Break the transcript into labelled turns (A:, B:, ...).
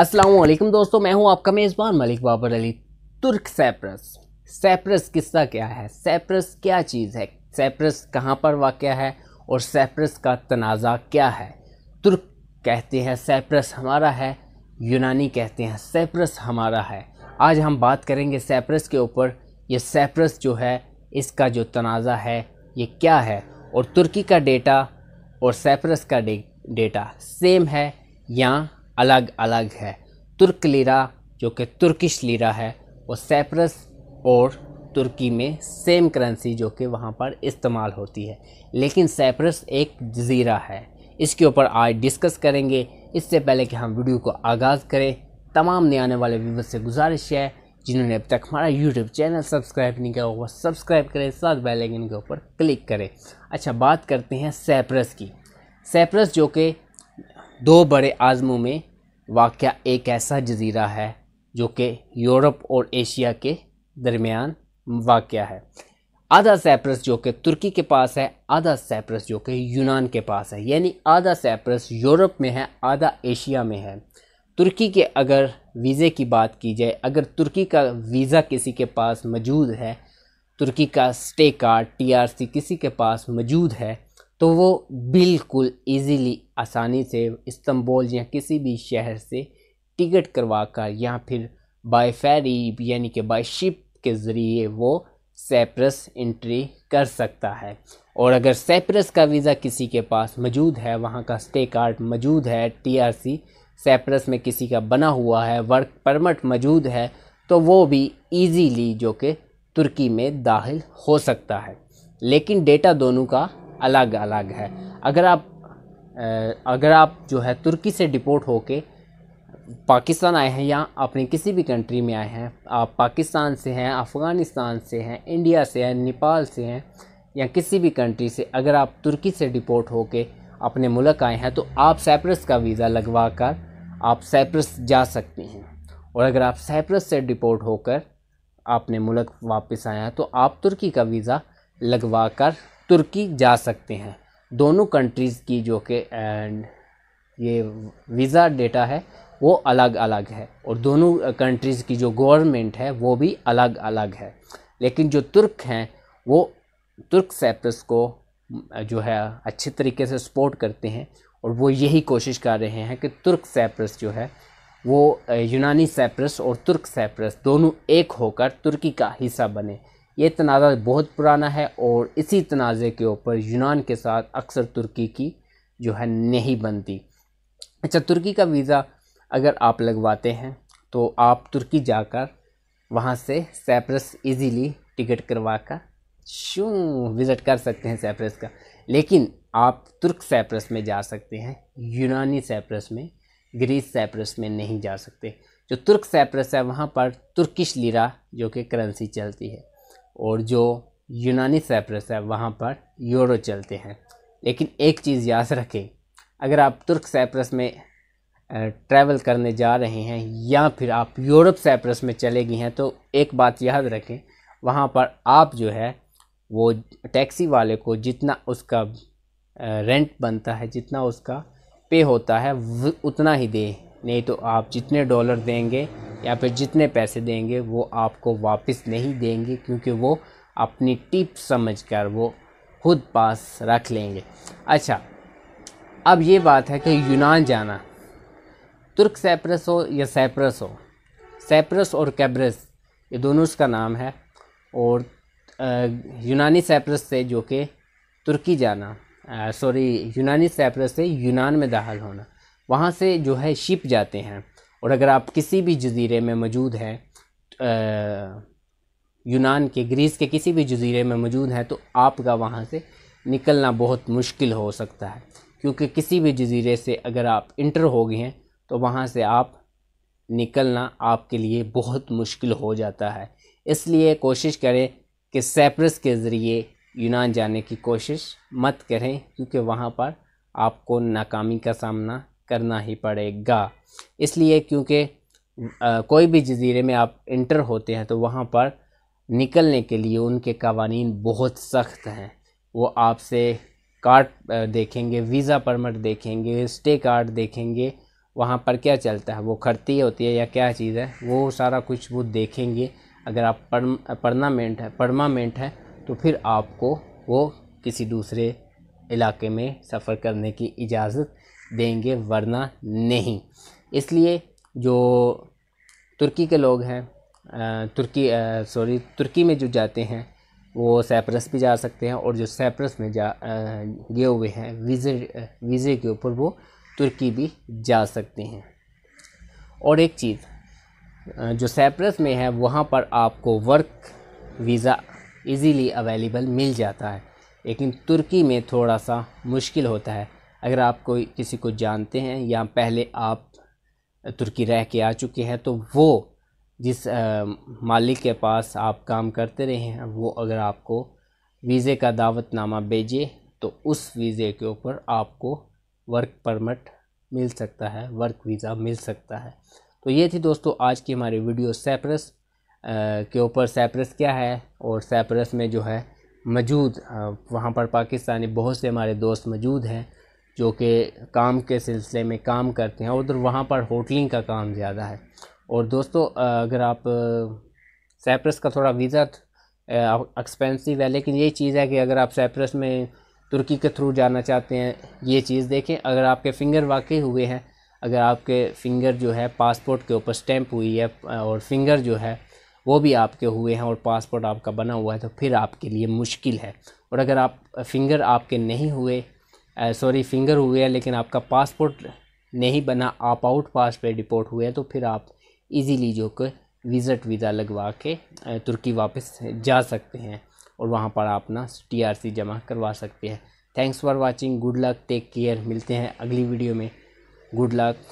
A: असलम दोस्तों मैं हूं आपका मेज़बान मलिक बाबर अली तुर्क सैप्रस सैप्रस किस्सा क्या है सैप्रस क्या चीज़ है सैप्रस कहाँ पर वाक़ है और सैप्रस का तनाज़ा क्या है तुर्क कहते हैं सैप्रस हमारा है यूनानी कहते हैं सैप्रस हमारा है आज हम बात करेंगे सैप्रस के ऊपर ये सैप्रस जो है इसका जो तनाज़ा है ये क्या है और तुर्की का डेटा और सैप्रस का डेटा सेम है या अलग अलग है तुर्क लीरा जो कि तुर्किश लीरा है वो सैप्रस और तुर्की में सेम करेंसी जो कि वहाँ पर इस्तेमाल होती है लेकिन सैप्रस एक जजीरा है इसके ऊपर आज डिस्कस करेंगे इससे पहले कि हम वीडियो को आगाज़ करें तमाम नए आने वाले व्यूवर से गुजारिश है जिन्होंने अब तक हमारा यूट्यूब चैनल सब्सक्राइब नहीं किया वह सब्सक्राइब करें साथ बेल आइकन के ऊपर क्लिक करें अच्छा बात करते हैं सैप्रस की सैप्रस जो कि दो बड़े आज़मों में वाक़ एक ऐसा जजीरा है जो कि यूरोप और एशिया के दरमियान वाक़ है आधा सैप्रस जो कि तुर्की के पास है आधा सैप्रस जो कि यूनान के पास है यानी आधा सैप्रस यूरोप में है आधा एशिया में है तुर्की के अगर वीज़े की बात की जाए अगर तुर्की का वीज़ा किसी के पास मौजूद है तुर्की का स्टे कार्ड टीआरसी किसी के पास मौजूद है तो वो बिल्कुल इजीली आसानी से इस्तंबोल या किसी भी शहर से टिकट करवा कर या फिर बाय फेरी यानी कि बाय शिप के ज़रिए वो सैप्रस एंट्री कर सकता है और अगर सैप्रस का वीज़ा किसी के पास मौजूद है वहाँ का स्टे कार्ड मौजूद है टीआरसी सैप्रस में किसी का बना हुआ है वर्क परमिट मौजूद है तो वो भी इजीली जो कि तुर्की में दाखिल हो सकता है लेकिन डेटा दोनों का अलग अलग है अगर आप अगर आप जो है तुर्की से डिपोर्ट होके पाकिस्तान आए हैं या अपनी किसी भी कंट्री में आए हैं आप पाकिस्तान से हैं अफ़गानिस्तान से हैं इंडिया से हैं नेपाल से हैं या किसी भी कंट्री से अगर आप तुर्की से डिपोर्ट होके अपने मुल्क आए हैं तो आप साइप्रस का वीज़ा लगवा कर आप साइप्रस जा सकते हैं और अगर आप साइप्रस से डिपोर्ट होकर अपने मुल्क वापस आए हैं तो आप तुर्की का वीज़ा लगवा कर तुर्की जा सकते हैं दोनों कंट्रीज़ की जो कि ये वीज़ा डेटा है वो अलग अलग है और दोनों कंट्रीज़ की जो गवर्नमेंट है वो भी अलग अलग है लेकिन जो तुर्क हैं वो तुर्क सैप्रस को जो है अच्छे तरीके से सपोर्ट करते हैं और वो यही कोशिश कर रहे हैं कि तुर्क सैप्रस जो है वो यूनानी सैप्रस और तुर्क सैप्रस दोनों एक होकर तुर्की का हिस्सा बने ये तनाज़ा बहुत पुराना है और इसी तनाज़े के ऊपर यूनान के साथ अक्सर तुर्की की जो है नहीं बनती अच्छा तुर्की का वीज़ा अगर आप लगवाते हैं तो आप तुर्की जाकर वहाँ से सैप्रस इजीली टिकट करवा कर शू विज़िट कर सकते हैं सैप्रस का लेकिन आप तुर्क सैप्रस में जा सकते हैं यूनानी सैप्रस में ग्रीस सैप्रस में नहीं जा सकते जो तुर्क सैप्रस है वहाँ पर तुर्किश लीरा जो कि करेंसी चलती है और जो यूनानी साइप्रस है वहाँ पर यूरो चलते हैं लेकिन एक चीज़ याद रखें अगर आप तुर्क साइप्रस में ट्रैवल करने जा रहे हैं या फिर आप यूरोप साइप्रस में चले गए हैं तो एक बात याद रखें वहाँ पर आप जो है वो टैक्सी वाले को जितना उसका रेंट बनता है जितना उसका पे होता है उतना ही दें नहीं तो आप जितने डॉलर देंगे या फिर जितने पैसे देंगे वो आपको वापस नहीं देंगे क्योंकि वो अपनी टिप समझकर वो खुद पास रख लेंगे अच्छा अब ये बात है कि यूनान जाना तुर्क सैप्रस हो या सैप्रस हो सैप्रस और कैब्रस ये दोनों उसका नाम है और यूनानी सैप्रस से जो कि तुर्की जाना सॉरी यूनानी सैप्रस से यूनान में दाखिल होना वहाँ से जो है शिप जाते हैं और अगर आप किसी भी जजीरे में मौजूद हैं यूनान के ग्रीस के किसी भी जजीरे में मौजूद हैं तो आपका वहाँ से निकलना बहुत मुश्किल हो सकता है क्योंकि किसी भी जजीरे से अगर आप इंटर हो गए हैं तो वहाँ से आप निकलना आपके लिए बहुत मुश्किल हो जाता है इसलिए कोशिश करें कि सैप्रस के ज़रिए यूनान जाने की कोशिश मत करें क्योंकि वहाँ पर आपको नाकामी का सामना करना ही पड़ेगा इसलिए क्योंकि कोई भी जजीरे में आप इंटर होते हैं तो वहाँ पर निकलने के लिए उनके कवानीन बहुत सख्त हैं वो आपसे कार्ड देखेंगे वीज़ा परमिट देखेंगे स्टे कार्ड देखेंगे वहाँ पर क्या चलता है वो खर्ती होती है या क्या चीज़ है वो सारा कुछ वो देखेंगे अगर आप परमानेंट है परमानेंट है तो फिर आपको वो किसी दूसरे इलाके में सफ़र करने की इजाज़त देंगे वरना नहीं इसलिए जो तुर्की के लोग हैं तुर्की सॉरी तुर्की में जो जाते हैं वो सैप्रस भी जा सकते हैं और जो सैप्रस में जा गए हुए हैं वीज़े वीज़े के ऊपर वो तुर्की भी जा सकते हैं और एक चीज़ जो सैप्रस में है वहाँ पर आपको वर्क वीज़ा इजीली अवेलेबल मिल जाता है लेकिन तुर्की में थोड़ा सा मुश्किल होता है अगर आप कोई किसी को जानते हैं या पहले आप तुर्की रह के आ चुके हैं तो वो जिस आ, मालिक के पास आप काम करते रहे हैं वो अगर आपको वीज़े का दावतनामा भेजे तो उस वीज़े के ऊपर आपको वर्क परमिट मिल सकता है वर्क वीज़ा मिल सकता है तो ये थी दोस्तों आज की हमारी वीडियो सैप्रस के ऊपर सैप्रस क्या है और सैप्रस में जो है मौजूद वहाँ पर पाकिस्तानी बहुत से हमारे दोस्त मौजूद हैं जो कि काम के सिलसिले में काम करते हैं उधर वहाँ पर होटलिंग का काम ज़्यादा है और दोस्तों अगर आप सैप्रस का थोड़ा वीज़ा एक्सपेंसिव है लेकिन ये चीज़ है कि अगर आप सैप्रस में तुर्की के थ्रू जाना चाहते हैं ये चीज़ देखें अगर आपके फिंगर वाकई हुए हैं अगर आपके फिंगर जो है पासपोर्ट के ऊपर स्टैंप हुई है और फिंगर जो है वो भी आपके हुए हैं और पासपोर्ट आपका बना हुआ है तो फिर आपके लिए मुश्किल है और अगर आप फिंगर आपके नहीं हुए सॉरी फिंगर हो गया लेकिन आपका पासपोर्ट नहीं बना आप आउट पास पे डिपोर्ट हुए तो फिर आप इजीली जो कि विज़ट वीज़ा लगवा के तुर्की वापस जा सकते हैं और वहाँ पर आप अपना टीआरसी जमा करवा सकते हैं thanks for watching good luck take care मिलते हैं अगली वीडियो में गुड लक